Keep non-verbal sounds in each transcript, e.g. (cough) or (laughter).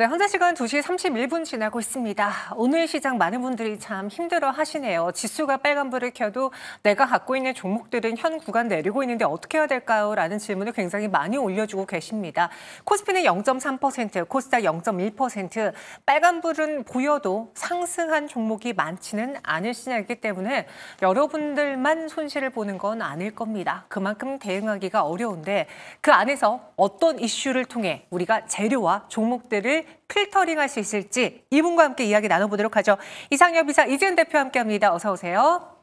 네, 현재 시간 2시 31분 지나고 있습니다. 오늘 시장 많은 분들이 참 힘들어 하시네요. 지수가 빨간불을 켜도 내가 갖고 있는 종목들은 현 구간 내리고 있는데 어떻게 해야 될까요? 라는 질문을 굉장히 많이 올려주고 계십니다. 코스피는 0.3%, 코스닥 0.1%, 빨간불은 보여도 상승한 종목이 많지는 않을 시장이기 때문에 여러분들만 손실을 보는 건 아닐 겁니다. 그만큼 대응하기가 어려운데 그 안에서 어떤 이슈를 통해 우리가 재료와 종목들을 필터링 할 수 있을지 이분과 함께 이야기 나눠보도록 하죠. 이상엽 비사 이재은 대표 함께합니다. 어서 오세요.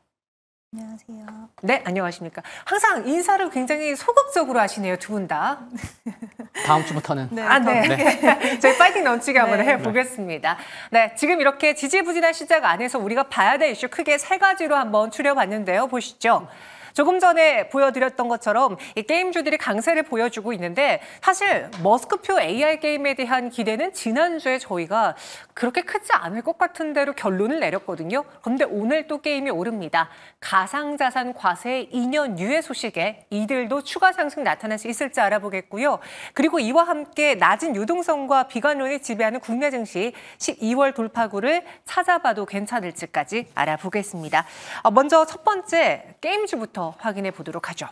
안녕하세요. 네, 안녕하십니까. 항상 인사를 굉장히 소극적으로 하시네요, 두 분 다. (laughs) 다음 주부터는. 네, 아, 네. 네. (laughs) 저희 파이팅 넘치게 한번 네. 해보겠습니다. 네, 지금 이렇게 지지부진한 시작 안에서 우리가 봐야 될 이슈 크게 세 가지로 한번 추려봤는데요. 보시죠. 음. 조금 전에 보여드렸던 것처럼 이 게임주들이 강세를 보여주고 있는데 사실 머스크표 AI 게임에 대한 기대는 지난주에 저희가 그렇게 크지 않을 것 같은 대로 결론을 내렸거든요. 그런데 오늘 또 게임이 오릅니다. 가상자산 과세 2년 유예 소식에 이들도 추가 상승 나타날 수 있을지 알아보겠고요. 그리고 이와 함께 낮은 유동성과 비관론이 지배하는 국내 증시 12월 돌파구를 찾아봐도 괜찮을지까지 알아보겠습니다. 어, 먼저 첫 번째 게임주부터 어, 확인해 보도록 하죠.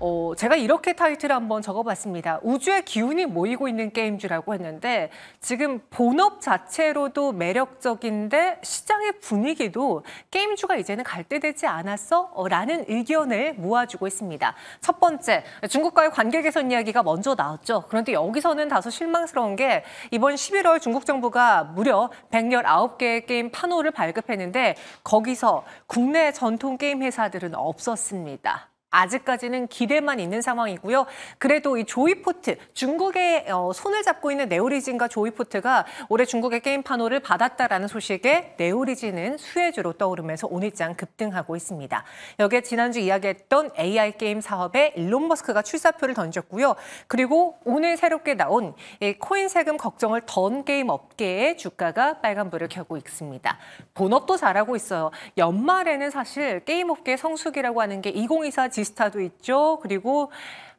어, 제가 이렇게 타이틀을 한번 적어봤습니다. 우주의 기운이 모이고 있는 게임주라고 했는데 지금 본업 자체로도 매력적인데 시장의 분위기도 게임주가 이제는 갈대되지 않았어? 어, 라는 의견을 모아주고 있습니다. 첫 번째, 중국과의 관계 개선 이야기가 먼저 나왔죠. 그런데 여기서는 다소 실망스러운 게 이번 11월 중국 정부가 무려 119개의 게임 판호를 발급했는데 거기서 국내 전통 게임 회사들은 없었습니다. 아직까지는 기대만 있는 상황이고요. 그래도 이 조이포트, 중국의 어, 손을 잡고 있는 네오리진과 조이포트가 올해 중국의 게임판호를 받았다라는 소식에 네오리진은 수혜주로 떠오르면서 오늘장 급등하고 있습니다. 여기에 지난주 이야기했던 AI 게임 사업에 일론 머스크가 출사표를 던졌고요. 그리고 오늘 새롭게 나온 코인 세금 걱정을 던 게임 업계의 주가가 빨간불을 켜고 있습니다. 본업도 잘하고 있어요. 연말에는 사실 게임 업계 성수기라고 하는 게 2024 지. 비스타도 있죠. 그리고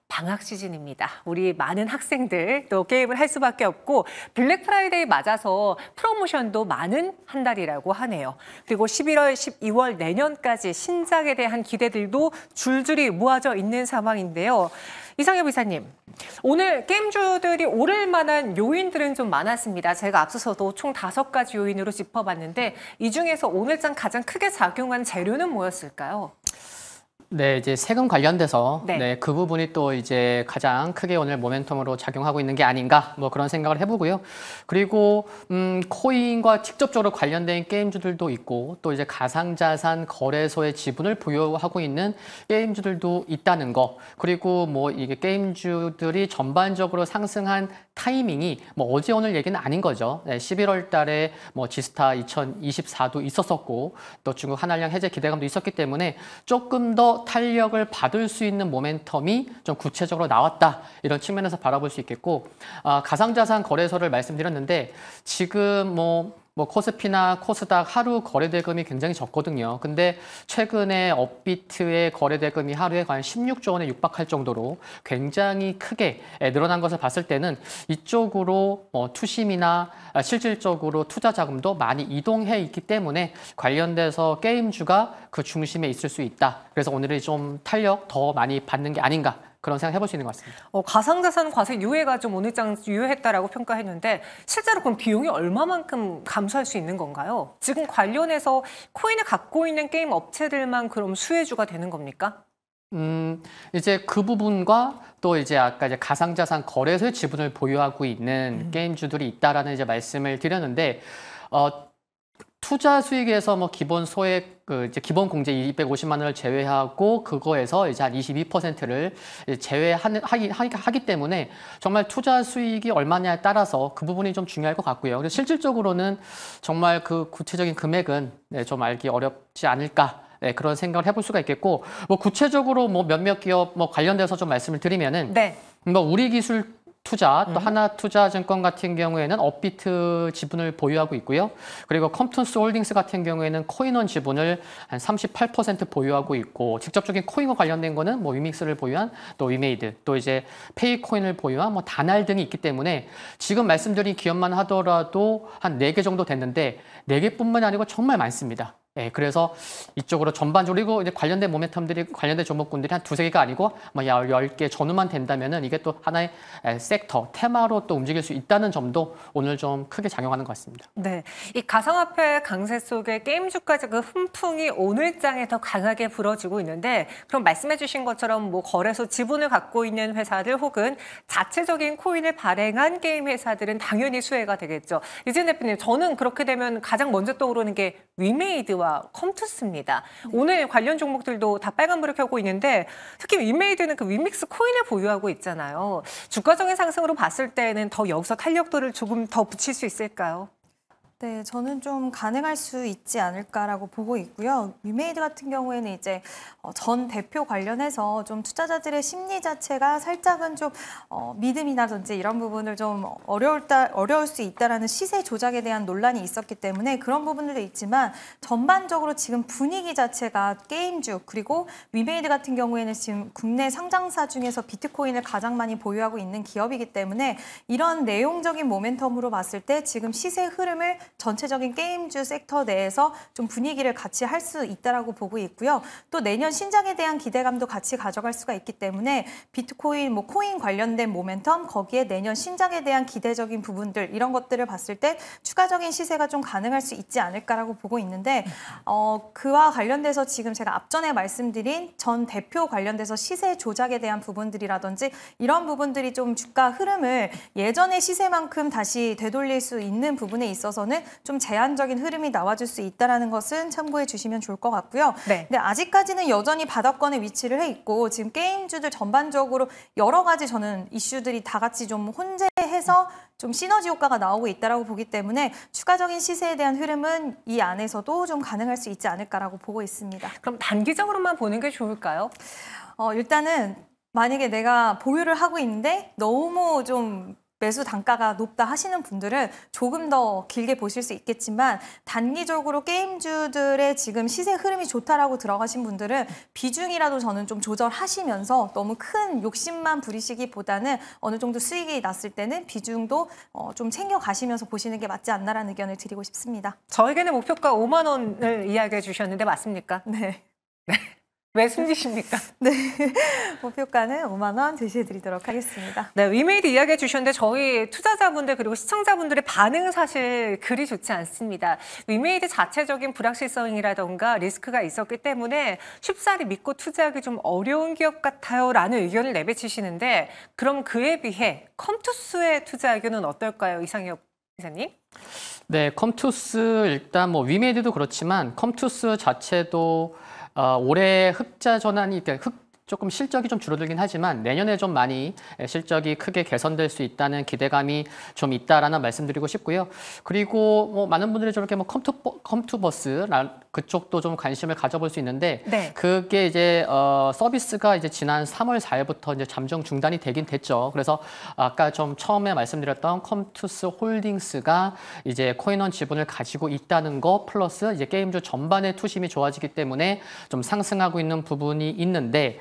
방학 시즌입니다. 우리 많은 학생들 또 게임을 할 수밖에 없고 블랙 프라이데이 맞아서 프로모션도 많은 한 달이라고 하네요. 그리고 11월, 12월 내년까지 신작에 대한 기대들도 줄줄이 모아져 있는 상황인데요. 이상엽 이사님, 오늘 게임주들이 오를 만한 요인들은 좀 많았습니다. 제가 앞서서도 총 다섯 가지 요인으로 짚어봤는데 이 중에서 오늘장 가장 크게 작용한 재료는 뭐였을까요? 네, 이제 세금 관련돼서 네. 네. 그 부분이 또 이제 가장 크게 오늘 모멘텀으로 작용하고 있는 게 아닌가 뭐 그런 생각을 해보고요. 그리고 음, 코인과 직접적으로 관련된 게임주들도 있고 또 이제 가상자산 거래소의 지분을 보유하고 있는 게임주들도 있다는 거. 그리고 뭐 이게 게임주들이 전반적으로 상승한 타이밍이 뭐 어제 오늘 얘기는 아닌 거죠. 네, 11월 달에 뭐 지스타 2024도 있었었고 또 중국 한한량 해제 기대감도 있었기 때문에 조금 더 탄력을 받을 수 있는 모멘텀이 좀 구체적으로 나왔다 이런 측면에서 바라볼 수 있겠고 아, 가상자산 거래소를 말씀드렸는데 지금 뭐뭐 코스피나 코스닥 하루 거래 대금이 굉장히 적거든요. 근데 최근에 업비트의 거래 대금이 하루에 과연 16조 원에 육박할 정도로 굉장히 크게 늘어난 것을 봤을 때는 이쪽으로 뭐 투심이나 아, 실질적으로 투자 자금도 많이 이동해 있기 때문에 관련돼서 게임주가 그 중심에 있을 수 있다. 그래서 오늘은좀 탄력 더 많이 받는 게 아닌가 그런 생각 해볼 수 있는 것 같습니다. 어, 가상자산 과세 유예가 좀 오늘 장 유효했다라고 평가했는데 실제로 그럼 비용이 얼마만큼 감소할 수 있는 건가요? 지금 관련해서 코인을 갖고 있는 게임 업체들만 그럼 수혜주가 되는 겁니까? 음, 이제 그 부분과 또 이제 아까 이제 가상자산 거래소의 지분을 보유하고 있는 음. 게임주들이 있다라는 이제 말씀을 드렸는데 어, 투자 수익에서 뭐 기본 소액 그 이제 기본 공제 250만 원을 제외하고 그거에서 이제 한 22%를 제외하는 하기, 하기 때문에 정말 투자 수익이 얼마냐에 따라서 그 부분이 좀 중요할 것 같고요. 그래서 실질적으로는 정말 그 구체적인 금액은 네, 좀 알기 어렵지 않을까 네, 그런 생각을 해볼 수가 있겠고 뭐 구체적으로 뭐 몇몇 기업 뭐 관련돼서 좀 말씀을 드리면은 네. 뭐 우리 기술 투자 또 음. 하나투자증권 같은 경우에는 업비트 지분을 보유하고 있고요. 그리고 컴툰스 홀딩스 같은 경우에는 코인원 지분을 한 38% 보유하고 있고 직접적인 코인과 관련된 거는 뭐 위믹스를 보유한 또 위메이드 또 이제 페이코인을 보유한 뭐 다날 등이 있기 때문에 지금 말씀드린 기업만 하더라도 한4개 정도 됐는데 4개뿐만이 아니고 정말 많습니다. 예, 그래서 이쪽으로 전반적으로 그리고 이제 관련된 모멘텀들이 관련된 종목군들이 한 두세 개가 아니고 뭐열개 전후만 된다면은 이게 또 하나의 섹터 테마로 또 움직일 수 있다는 점도 오늘 좀 크게 작용하는 것 같습니다. 네, 이 가상화폐 강세 속에 게임주까지 그 훈풍이 오늘장에 더 강하게 불어지고 있는데 그럼 말씀해주신 것처럼 뭐 거래소 지분을 갖고 있는 회사들 혹은 자체적인 코인을 발행한 게임 회사들은 당연히 수혜가 되겠죠. 이진 대표님, 저는 그렇게 되면 가장 먼저 떠오르는 게 위메이드와 이드와 컴투스입니다. 네. 오늘 관련 종목들도 다 빨간불을 켜고 있는데 특히 인메이드는그 윈믹스 코인을 보유하고 있잖아요. 주가정의 상승으로 봤을 때는 더 여기서 탄력도를 조금 더 붙일 수 있을까요? 네, 저는 좀 가능할 수 있지 않을까라고 보고 있고요. 위메이드 같은 경우에는 이제 어, 전 대표 관련해서 좀 투자자들의 심리 자체가 살짝은 좀 어, 믿음이라든지 이런 부분을 좀 어려울다, 어려울 수 있다라는 시세 조작에 대한 논란이 있었기 때문에 그런 부분들도 있지만 전반적으로 지금 분위기 자체가 게임주 그리고 위메이드 같은 경우에는 지금 국내 상장사 중에서 비트코인을 가장 많이 보유하고 있는 기업이기 때문에 이런 내용적인 모멘텀으로 봤을 때 지금 시세 흐름을 전체적인 게임주 섹터 내에서 좀 분위기를 같이 할 수 있다라고 보고 있고요. 또 내년 신장에 대한 기대감도 같이 가져갈 수가 있기 때문에 비트코인, 뭐 코인 관련된 모멘텀, 거기에 내년 신장에 대한 기대적인 부분들 이런 것들을 봤을 때 추가적인 시세가 좀 가능할 수 있지 않을까라고 보고 있는데 어, 그와 관련돼서 지금 제가 앞전에 말씀드린 전 대표 관련돼서 시세 조작에 대한 부분들이라든지 이런 부분들이 좀 주가 흐름을 예전의 시세만큼 다시 되돌릴 수 있는 부분에 있어서는 때문에 좀 제한적인 흐름이 나와줄 수 있다는 것은 참고해 주시면 좋을 것 같고요. 네. 근데 아직까지는 여전히 바닥권에 위치를 해 있고 지금 게임주들 전반적으로 여러 가지 저는 이슈들이 다 같이 좀 혼재해서 좀 시너지 효과가 나오고 있다라고 보기 때문에 추가적인 시세에 대한 흐름은 이 안에서도 좀 가능할 수 있지 않을까라고 보고 있습니다. 그럼 단기적으로만 보는 게 좋을까요? 어, 일단은 만약에 내가 보유를 하고 있는데 너무 좀 매수 단가가 높다 하시는 분들은 조금 더 길게 보실 수 있겠지만 단기적으로 게임주들의 지금 시세 흐름이 좋다라고 들어가신 분들은 비중이라도 저는 좀 조절하시면서 너무 큰 욕심만 부리시기보다는 어느 정도 수익이 났을 때는 비중도 어, 좀 챙겨가시면서 보시는 게 맞지 않나라는 의견을 드리고 싶습니다. 저에게는 목표가 5만 원을 이야기해 주셨는데 맞습니까? 네. 네. 왜 숨지십니까? (laughs) 네, 목표가는 5만 원 제시해드리도록 하겠습니다. 네, 위메이드 이야기해 주셨는데 저희 투자자분들 그리고 시청자분들의 반응은 사실 그리 좋지 않습니다. 위메이드 자체적인 불확실성이라던가 리스크가 있었기 때문에 쉽사리 믿고 투자하기 좀 어려운 기업 같아요 라는 의견을 내뱉으시는데 그럼 그에 비해 컴투스의 투자 의견은 어떨까요? 이상혁 기사님. 네, 컴투스 일단 뭐 위메이드도 그렇지만 컴투스 자체도 어, 올해 흑자 전환이 그러니까 흑 조금 실적이 좀 줄어들긴 하지만 내년에 좀 많이 실적이 크게 개선될 수 있다는 기대감이 좀 있다라는 말씀드리고 싶고요. 그리고 뭐 많은 분들이 저렇게 뭐 컴투 컴투버스 그쪽도 좀 관심을 가져볼 수 있는데 네. 그게 이제 어, 서비스가 이제 지난 3월 4일부터 이제 잠정 중단이 되긴 됐죠. 그래서 아까 좀 처음에 말씀드렸던 컴투스 홀딩스가 이제 코인원 지분을 가지고 있다는 거 플러스 이제 게임주 전반의 투심이 좋아지기 때문에 좀 상승하고 있는 부분이 있는데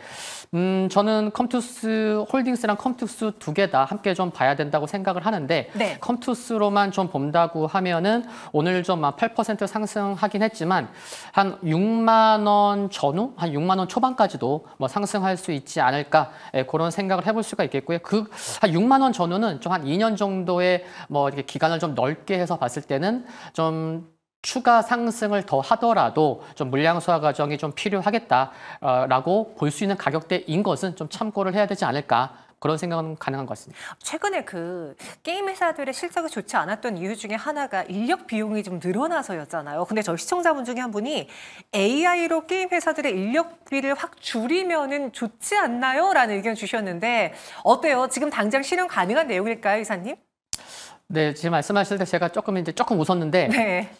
음, 저는 컴투스 홀딩스랑 컴투스 두 개 다 함께 좀 봐야 된다고 생각을 하는데 네. 컴투스로만 좀 본다고 하면은 오늘 좀 8% 상승하긴 했지만 한 6만 원 전후 한 6만 원 초반까지도 뭐 상승할 수 있지 않을까 예, 그런 생각을 해볼 수가 있겠고요. 그한 6만 원 전후는 좀 한 2년 정도의 뭐 이렇게 기간을 좀 넓게 해서 봤을 때는 좀 추가 상승을 더 하더라도 좀 물량 소화 과정이 좀 필요하겠다라고 볼 수 있는 가격대인 것은 좀 참고를 해야 되지 않을까 그런 생각은 가능한 것 같습니다. 최근에 그 게임 회사들의 실적이 좋지 않았던 이유 중에 하나가 인력 비용이 좀 늘어나서였잖아요. 근데 저희 시청자분 중에 한 분이 AI로 게임 회사들의 인력비를 확 줄이면은 좋지 않나요? 라는 의견 주셨는데 어때요? 지금 당장 실현 가능한 내용일까요, 이사님? 네, 지금 말씀하실 때 제가 조금 이제 조금 웃었는데 네.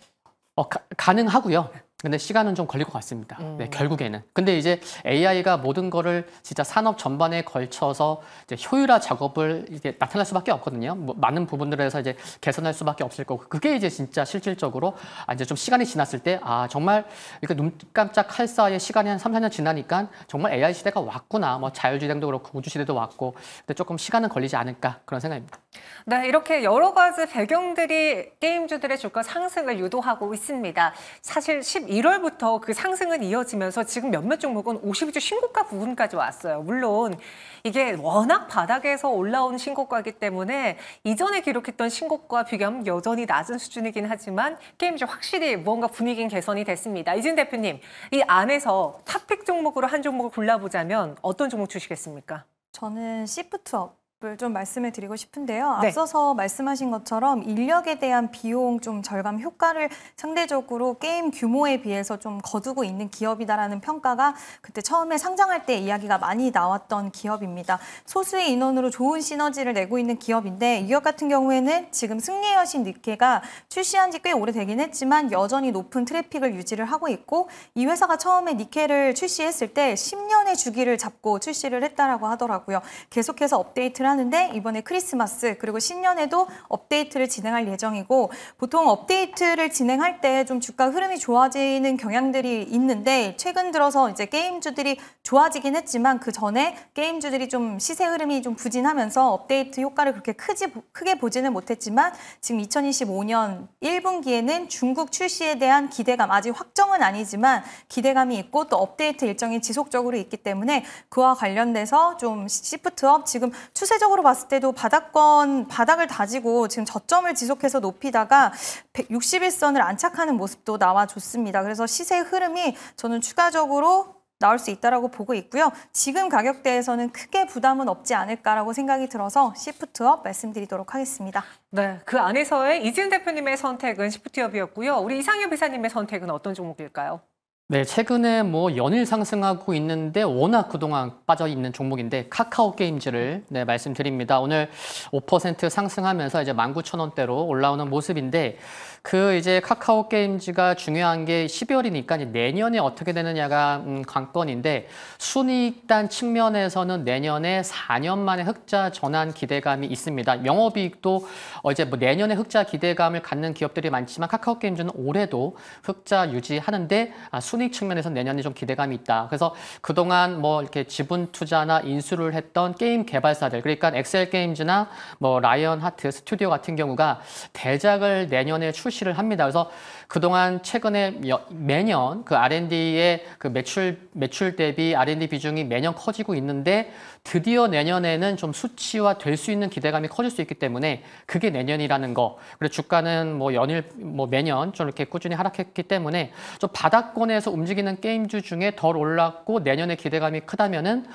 어, 가, 능하고요 근데 시간은 좀 걸릴 것 같습니다. 음. 네, 결국에는. 근데 이제 AI가 모든 거를 진짜 산업 전반에 걸쳐서 이제 효율화 작업을 이제 나타날 수밖에 없거든요. 뭐 많은 부분들에서 이제 개선할 수밖에 없을 거고 그게 이제 진짜 실질적으로 아, 이제 좀 시간이 지났을 때아 정말 이렇게 눈 깜짝할 사이에 시간이 한 3, 4년 지나니까 정말 AI 시대가 왔구나. 뭐 자율주행도 그렇고 우주 시대도 왔고 근데 조금 시간은 걸리지 않을까 그런 생각입니다. 네, 이렇게 여러 가지 배경들이 게임주들의 주가 상승을 유도하고 있습니다. 사실 12 1월부터 그 상승은 이어지면서 지금 몇몇 종목은 52주 신고가 부분까지 왔어요. 물론 이게 워낙 바닥에서 올라온 신고가이기 때문에 이전에 기록했던 신고가 비교하면 여전히 낮은 수준이긴 하지만 게임즈 확실히 무언가 분위기는 개선이 됐습니다. 이진 대표님, 이 안에서 탑픽 종목으로 한 종목을 골라보자면 어떤 종목 주시겠습니까? 저는 시프트업 좀 말씀을 드리고 싶은데요. 네. 앞서서 말씀하신 것처럼 인력에 대한 비용 좀 절감 효과를 상대적으로 게임 규모에 비해서 좀 거두고 있는 기업이다라는 평가가 그때 처음에 상장할 때 이야기가 많이 나왔던 기업입니다. 소수의 인원으로 좋은 시너지를 내고 있는 기업인데 이 기업 같은 경우에는 지금 승리의 여신 니케가 출시한 지 꽤 오래되긴 했지만 여전히 높은 트래픽을 유지를 하고 있고 이 회사가 처음에 니케를 출시했을 때 10년의 주기를 잡고 출시를 했다라고 하더라고요. 계속해서 업데이트를 하는데 이번에 크리스마스 그리고 신년에도 업데이트를 진행할 예정이고 보통 업데이트를 진행할 때 좀 주가 흐름이 좋아지는 경향들이 있는데 최근 들어서 이제 게임주들이 좋아지긴 했지만 그 전에 게임주들이 좀 시세 흐름이 좀 부진하면서 업데이트 효과를 그렇게 크지 크게 보지는 못했지만 지금 2025년 1분기에는 중국 출시에 대한 기대감 아직 확정은 아니지만 기대감이 있고 또 업데이트 일정이 지속적으로 있기 때문에 그와 관련돼서 좀 시프트업 지금 추세적 장기적으로 봤을 때도 바닥권 바닥을 다지고 지금 저점을 지속해서 높이다가 161선을 안착하는 모습도 나와줬습니다. 그래서 시세 흐름이 저는 추가적으로 나올 수 있다라고 보고 있고요. 지금 가격대에서는 크게 부담은 없지 않을까라고 생각이 들어서 시프트업 말씀드리도록 하겠습니다. 네, 그 안에서의 이진은 대표님의 선택은 시프트업이었고요. 우리 이상엽 비사님의 선택은 어떤 종목일까요? 네, 최근에 뭐 연일 상승하고 있는데 워낙 그동안 빠져 있는 종목인데 카카오 게임즈를 네, 말씀드립니다. 오늘 5% 상승하면서 이제 19,000원대로 올라오는 모습인데 그 이제 카카오 게임즈가 중요한 게 12월이니까 이제 내년에 어떻게 되느냐가 음, 관건인데 순이익단 측면에서는 내년에 4년 만에 흑자 전환 기대감이 있습니다. 영업이익도 어제 뭐 내년에 흑자 기대감을 갖는 기업들이 많지만 카카오 게임즈는 올해도 흑자 유지하는데 아, 순이익 측면에서 내년에 좀 기대감이 있다. 그래서 그동안 뭐 이렇게 지분 투자나 인수를 했던 게임 개발사들 그러니까 엑셀 게임즈나 뭐 라이언 하트 스튜디오 같은 경우가 대작을 내년에 출시 출시를 합니다. 그래서 그동안 최근에 매년 그 R&D의 그 매출 매출 대비 R&D 비중이 매년 커지고 있는데 드디어 내년에는 좀 수치화 될 수 있는 기대감이 커질 수 있기 때문에 그게 내년이라는 거. 그리고 주가는 뭐 연일 뭐 매년 좀 이렇게 꾸준히 하락했기 때문에 좀 바닥권에서 움직이는 게임주 중에 덜 올랐고 내년에 기대감이 크다면은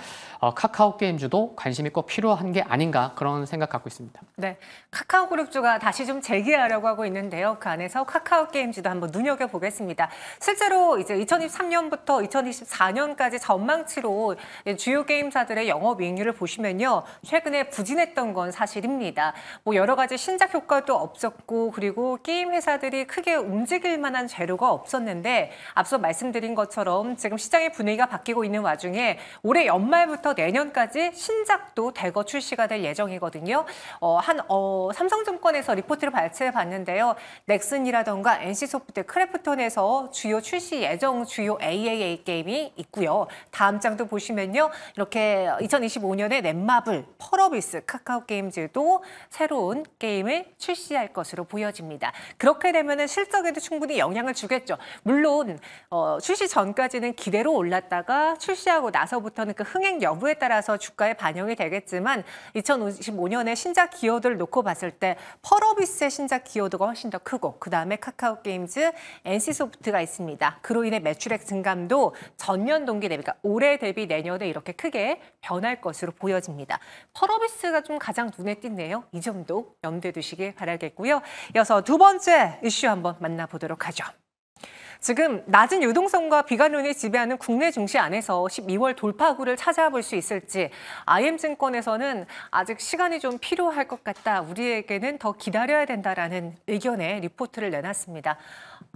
어, 카카오 게임주도 관심이 꼭 필요한 게 아닌가 그런 생각 갖고 있습니다. 네, 카카오 그룹주가 다시 좀 재기하려고 하고 있는데요. 그 안에서 카카오 게임주도 한번 눈여겨 보겠습니다. 실제로 이제 2023년부터 2024년까지 전망치로 주요 게임사들의 영업 점유율을 보시면요. 최근에 부진했던 건 사실입니다. 뭐 여러 가지 신작 효과도 없었고 그리고 게임 회사들이 크게 움직일 만한 재료가 없었는데 앞서 말씀드린 것처럼 지금 시장의 분위기가 바뀌고 있는 와중에 올해 연말부터 내년까지 신작도 대거 출시가 될 예정이거든요. 어, 한 어, 삼성증권에서 리포트를 발췌해 봤는데요. 넥슨이라던가 NC소프트, 크래프톤에서 주요 출시 예정 주요 AAA 게임이 있고요. 다음 장도 보시면요. 이렇게 2020 2025년에 넷마블, 펄어비스, 카카오게임즈도 새로운 게임을 출시할 것으로 보여집니다. 그렇게 되면 실적에도 충분히 영향을 주겠죠. 물론 어, 출시 전까지는 기대로 올랐다가 출시하고 나서부터는 그 흥행 여부에 따라서 주가에 반영이 되겠지만 2025년에 신작 기여도를 놓고 봤을 때 펄어비스의 신작 기여도가 훨씬 더 크고 그다음에 카카오게임즈, NC소프트가 있습니다. 그로 인해 매출액 증감도 전년 동기 대비 그러니까 올해 대비 내년에 이렇게 크게 변할 것으로 보여집니다. 펄어비스가 좀 가장 눈에 띄네요. 이 점도 염두에 두시길 바라겠고요. 이어서 두 번째 이슈 한번 만나보도록 하죠. 지금 낮은 유동성과 비가눈이 지배하는 국내 증시 안에서 12월 돌파구를 찾아볼 수 있을지 IM증권에서는 아직 시간이 좀 필요할 것 같다. 우리에게는 더 기다려야 된다라는 의견의 리포트를 내놨습니다.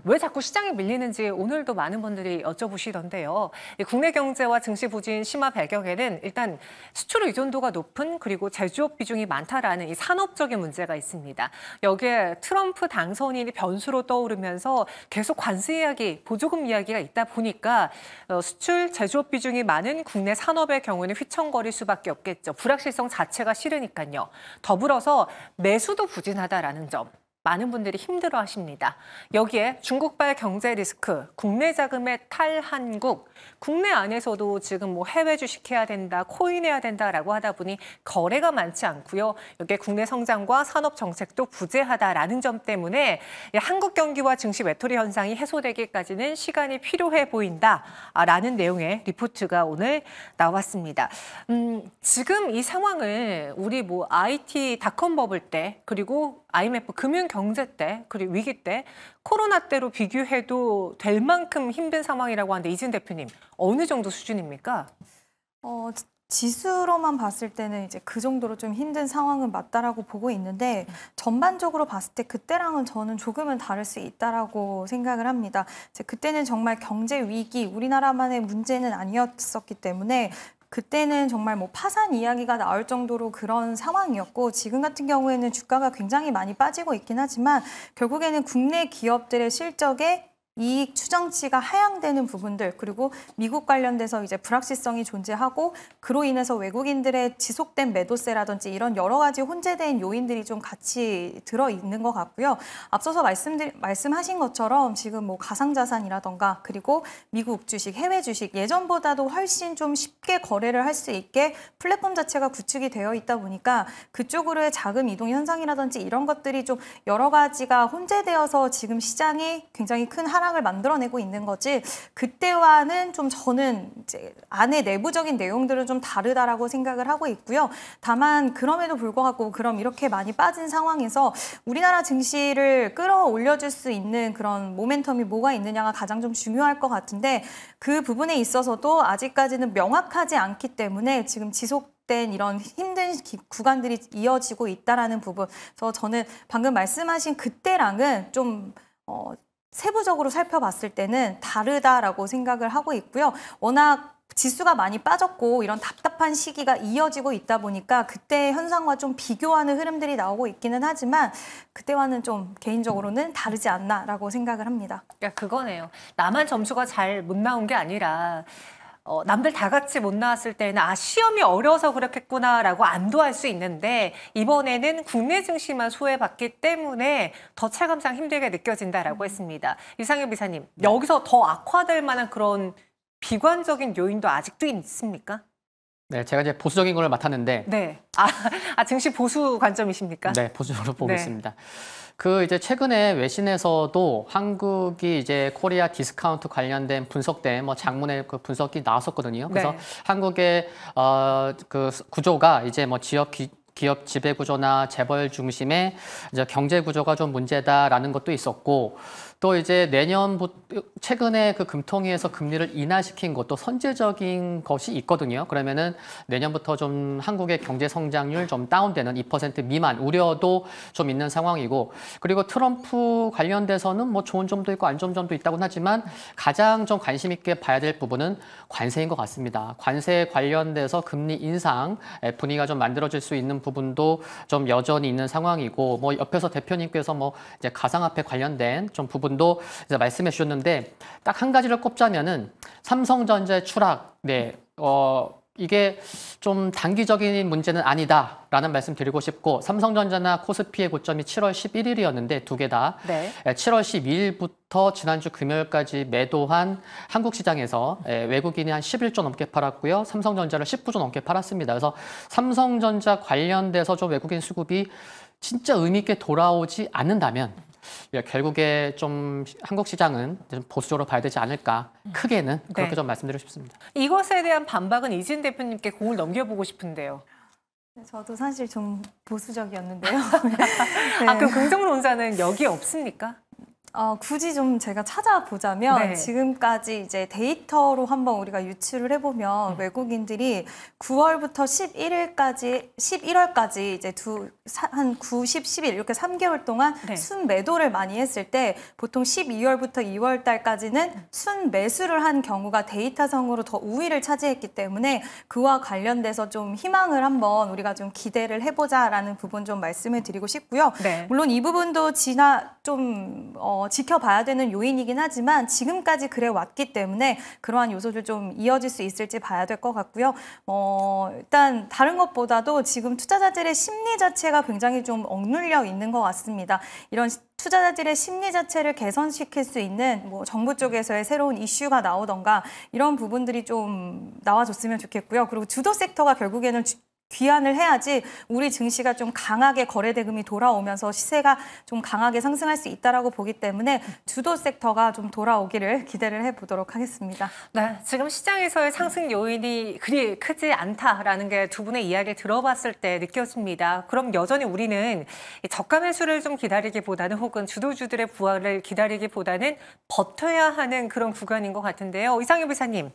왜 자꾸 시장이 밀리는지 오늘도 많은 분들이 여쭤보시던데요. 국내 경제와 증시 부진 심화 배경에는 일단 수출 의존도가 높은 그리고 제조업 비중이 많다라는 이 산업적인 문제가 있습니다. 여기에 트럼프 당선인이 변수로 떠오르면서 계속 관세 이야기, 보조금 이야기가 있다 보니까 어, 수출 제조업 비중이 많은 국내 산업의 경우는 휘청거릴 수밖에 없겠죠. 불확실성 자체가 싫으니까요. 더불어서 매수도 부진하다라는 점. 많은 분들이 힘들어 하십니다. 여기에 중국발 경제 리스크, 국내 자금의 탈한국, 국내 안에서도 지금 뭐 해외 주식해야 된다, 코인해야 된다라고 하다 보니 거래가 많지 않고요. 여기에 국내 성장과 산업 정책도 부재하다라는 점 때문에 한국 경기와 증시 외톨이 현상이 해소되기까지는 시간이 필요해 보인다라는 내용의 리포트가 오늘 나왔습니다. 음, 지금 이 상황을 우리 뭐 IT 닷컴 버블 때 그리고 IMF 금융 경제 때 그리고 위기 때 코로나 때로 비교해도 될 만큼 힘든 상황이라고 하는데 이진 대표님 어느 정도 수준입니까? 어, 지수로만 봤을 때는 이제 그 정도로 좀 힘든 상황은 맞다라고 보고 있는데 전반적으로 봤을 때 그때랑은 저는 조금은 다를 수 있다라고 생각을 합니다. 이제 그때는 정말 경제 위기 우리나라만의 문제는 아니었었기 때문에 그때는 정말 뭐 파산 이야기가 나올 정도로 그런 상황이었고 지금 같은 경우에는 주가가 굉장히 많이 빠지고 있긴 하지만 결국에는 국내 기업들의 실적에 이익 추정치가 하향되는 부분들 그리고 미국 관련돼서 이제 불확실성이 존재하고 그로 인해서 외국인들의 지속된 매도세라든지 이런 여러 가지 혼재된 요인들이 좀 같이 들어 있는 것 같고요. 앞서서 말씀드 말씀하신 것처럼 지금 뭐 가상자산이라던가 그리고 미국 주식, 해외 주식 예전보다도 훨씬 좀 쉽게 거래를 할 수 있게 플랫폼 자체가 구축이 되어 있다 보니까 그쪽으로의 자금 이동 현상이라든지 이런 것들이 좀 여러 가지가 혼재되어서 지금 시장이 굉장히 큰 하락 상황을 만들어내고 있는 거지 그때와는 좀 저는 이제 안에 내부적인 내용들은 좀 다르다라고 생각을 하고 있고요. 다만 그럼에도 불구하고 그럼 이렇게 많이 빠진 상황에서 우리나라 증시를 끌어올려줄 수 있는 그런 모멘텀이 뭐가 있느냐가 가장 좀 중요할 것 같은데 그 부분에 있어서도 아직까지는 명확하지 않기 때문에 지금 지속 된 이런 힘든 구간들이 이어지고 있다라는 부분. 그래서 저는 방금 말씀하신 그때랑은 좀 어, 세부적으로 살펴봤을 때는 다르다라고 생각을 하고 있고요. 워낙 지수가 많이 빠졌고 이런 답답한 시기가 이어지고 있다 보니까 그때 현상과 좀 비교하는 흐름들이 나오고 있기는 하지만 그때와는 좀 개인적으로는 다르지 않나라고 생각을 합니다. 그러니까 그거네요. 나만 점수가 잘 못 나온 게 아니라 어, 남들 다 같이 못 나왔을 때는 아 시험이 어려서 그렇겠구나라고 안도할 수 있는데 이번에는 국내 증시만 소외받기 때문에 더 체감상 힘들게 느껴진다라고 음. 했습니다. 유상엽 이사님 네. 여기서 더 악화될 만한 그런 비관적인 요인도 아직도 있습니까? 네, 제가 이제 보수적인 걸 맡았는데. 네. 아, 아 증시 보수 관점이십니까? 네, 보수적으로 보고 네. 있습니다. 그 이제 최근에 외신에서도 한국이 이제 코리아 디스카운트 관련된 분석된 뭐 장문의 그 분석이 나왔었거든요. 그래서 네. 한국의 어그 구조가 이제 뭐 지역 기, 기업 지배 구조나 재벌 중심의 이제 경제 구조가 좀 문제다라는 것도 있었고 또 이제 내년 최근에 그 금통위에서 금리를 인하시킨 것도 선제적인 것이 있거든요. 그러면은 내년부터 좀 한국의 경제 성장률 좀 다운되는 2% 미만 우려도 좀 있는 상황이고 그리고 트럼프 관련돼서는 뭐 좋은 점도 있고 안 좋은 점도 있다고는 하지만 가장 좀 관심 있게 봐야 될 부분은 관세인 것 같습니다. 관세 관련돼서 금리 인상 분위기가 좀 만들어질 수 있는 부분도 좀 여전히 있는 상황이고 뭐 옆에서 대표님께서 뭐 이제 가상화폐 관련된 좀 부분 분도 이제 말씀해 주셨는데 딱 한 가지를 꼽자면은 삼성전자의 추락, 네, 어, 이게 좀 단기적인 문제는 아니다라는 말씀 드리고 싶고 삼성전자나 코스피의 고점이 7월 11일이었는데 두 개 다. 네. 7월 예, 12일부터 지난주 금요일까지 매도한 한국 시장에서 예, 외국인이 한 11조 넘게 팔았고요. 삼성전자를 19조 넘게 팔았습니다. 그래서 삼성전자 관련돼서 좀 외국인 수급이 진짜 의미 있게 돌아오지 않는다면 예, 결국에 좀 한국 시장은 좀 보수적으로 봐야 되지 않을까 음. 크게는 그렇게 네. 좀 말씀드리고 싶습니다. 이것에 대한 반박은 이진 대표님께 공을 넘겨보고 싶은데요. 네, 저도 사실 좀 보수적이었는데요. (laughs) (laughs) 네. 아, 그럼 긍정론자는 여기 없습니까? 어, 굳이 좀 제가 찾아보자면 네. 지금까지 이제 데이터로 한번 우리가 유출을 해보면 음. 외국인들이 9월부터 11일까지 11월까지 이제 두 한 9, 10, 11 이렇게 3개월 동안 네. 순매도를 많이 했을 때 보통 12월부터 2월 달까지는 음. 순매수를 한 경우가 데이터상으로 더 우위를 차지했기 때문에 그와 관련돼서 좀 희망을 한번 우리가 좀 기대를 해보자라는 부분 좀 말씀을 드리고 싶고요. 네. 물론 이 부분도 지나 좀 어, 지켜봐야 되는 요인이긴 하지만 지금까지 그래 왔기 때문에 그러한 요소들 좀 이어질 수 있을지 봐야 될 것 같고요. 어, 일단 다른 것보다도 지금 투자자들의 심리 자체가 굉장히 좀 억눌려 있는 것 같습니다. 이런 투자자들의 심리 자체를 개선시킬 수 있는 뭐 정부 쪽에서의 새로운 이슈가 나오던가 이런 부분들이 좀 나와줬으면 좋겠고요. 그리고 주도 섹터가 결국에는 귀환을 해야지 우리 증시가 좀 강하게 거래대금이 돌아오면서 시세가 좀 강하게 상승할 수 있다라고 보기 때문에 주도 섹터가 좀 돌아오기를 기대를 해보도록 하겠습니다. 네, 지금 시장에서의 상승 요인이 그리 크지 않다라는 게 두 분의 이야기를 들어봤을 때 느껴집니다. 그럼 여전히 우리는 저가 매수를 좀 기다리기보다는 혹은 주도주들의 부활을 기다리기보다는 버텨야 하는 그런 구간인 것 같은데요. 이상희 부사님.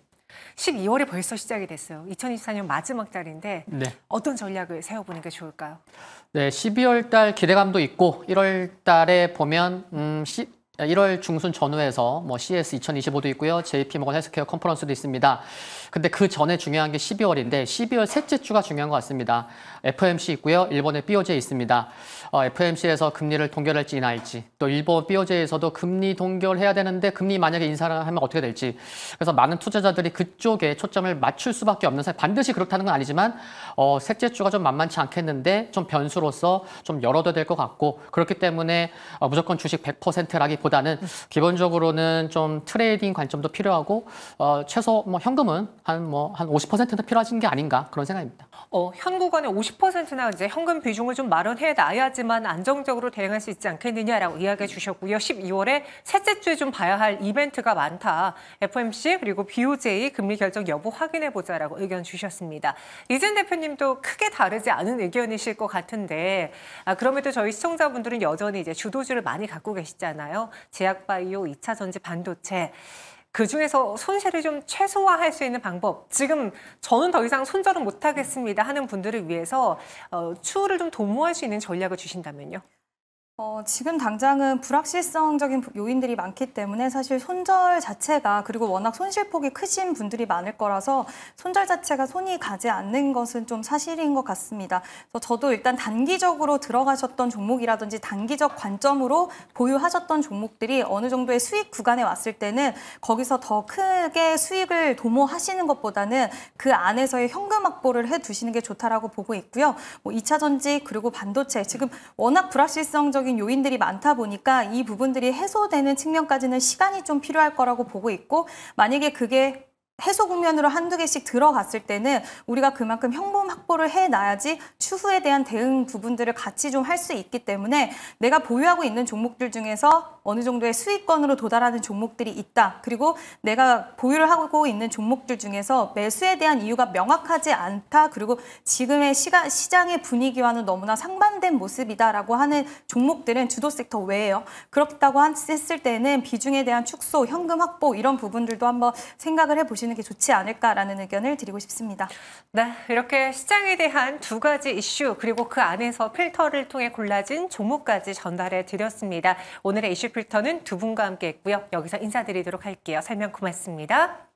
12월에 벌써 시작이 됐어요. 2024년 마지막 달인데 네. 어떤 전략을 세워보는 게 좋을까요? 네, 12월 달 기대감도 있고 1월 달에 보면 음, 시, 1월 중순 전후에서 뭐 CS 2025도 있고요. JP 모건 헬스케어 컨퍼런스도 있습니다. 근데 그 전에 중요한 게 12월인데 12월 셋째 주가 중요한 것 같습니다. FMC 있고요. 일본의 BOJ 있습니다. 어, FMC에서 금리를 동결할지 인하할지 또 일본 BOJ에서도 금리 동결해야 되는데 금리 만약에 인사를 하면 어떻게 될지 그래서 많은 투자자들이 그쪽에 초점을 맞출 수밖에 없는 사 반드시 그렇다는 건 아니지만 어, 셋째 주가 좀 만만치 않겠는데 좀 변수로서 좀 열어둬야 될 것 같고 그렇기 때문에 어, 무조건 주식 100%라기보다는 기본적으로는 좀 트레이딩 관점도 필요하고 어, 최소 뭐 현금은 한뭐한 50%는 뭐, 필요하신 게 아닌가 그런 생각입니다. 어, 현 구간의 50%나 이제 현금 비중을 좀 마련해 놔야지만 안정적으로 대응할 수 있지 않겠느냐라고 이야기해 주셨고요. 12월에 셋째 주에 좀 봐야 할 이벤트가 많다. FMC 그리고 BOJ 금리 결정 여부 확인해 보자라고 의견 주셨습니다. 이진 대표님도 크게 다르지 않은 의견이실 것 같은데 아, 그럼에도 저희 시청자분들은 여전히 이제 주도주를 많이 갖고 계시잖아요. 제약바이오, 2차 전지 반도체 그중에서 손실을 좀 최소화할 수 있는 방법 지금 저는 더 이상 손절은 못하겠습니다 하는 분들을 위해서 어, 추후를 좀 도모할 수 있는 전략을 주신다면요. 어, 지금 당장은 불확실성적인 요인들이 많기 때문에 사실 손절 자체가 그리고 워낙 손실폭이 크신 분들이 많을 거라서 손절 자체가 손이 가지 않는 것은 좀 사실인 것 같습니다. 그래서 저도 일단 단기적으로 들어가셨던 종목이라든지 단기적 관점으로 보유하셨던 종목들이 어느 정도의 수익 구간에 왔을 때는 거기서 더 크게 수익을 도모하시는 것보다는 그 안에서의 현금 확보를 해두시는 게 좋다라고 보고 있고요. 뭐 2차 전지 그리고 반도체 지금 워낙 불확실성적인 외부적인 요인들이 많다 보니까 이 부분들이 해소되는 측면까지는 시간이 좀 필요할 거라고 보고 있고 만약에 그게 해소 국면으로 한두 개씩 들어갔을 때는 우리가 그만큼 형범 확보를 해놔야지 추후에 대한 대응 부분들을 같이 좀 할 수 있기 때문에 내가 보유하고 있는 종목들 중에서 어느 정도의 수익권으로 도달하는 종목들이 있다. 그리고 내가 보유를 하고 있는 종목들 중에서 매수에 대한 이유가 명확하지 않다. 그리고 지금의 시가, 시장의 분위기와는 너무나 상반된 모습이다라고 하는 종목들은 주도 섹터 외에요. 그렇다고 했을 때는 비중에 대한 축소, 현금 확보 이런 부분들도 한번 생각을 해보시는 게 좋지 않을까라는 의견을 드리고 싶습니다. 네, 이렇게 시장에 대한 두 가지 이슈 그리고 그 안에서 필터를 통해 골라진 종목까지 전달해 드렸습니다. 오늘의 이슈 필터는 두 분과 함께 했고요. 여기서 인사드리도록 할게요. 설명 고맙습니다.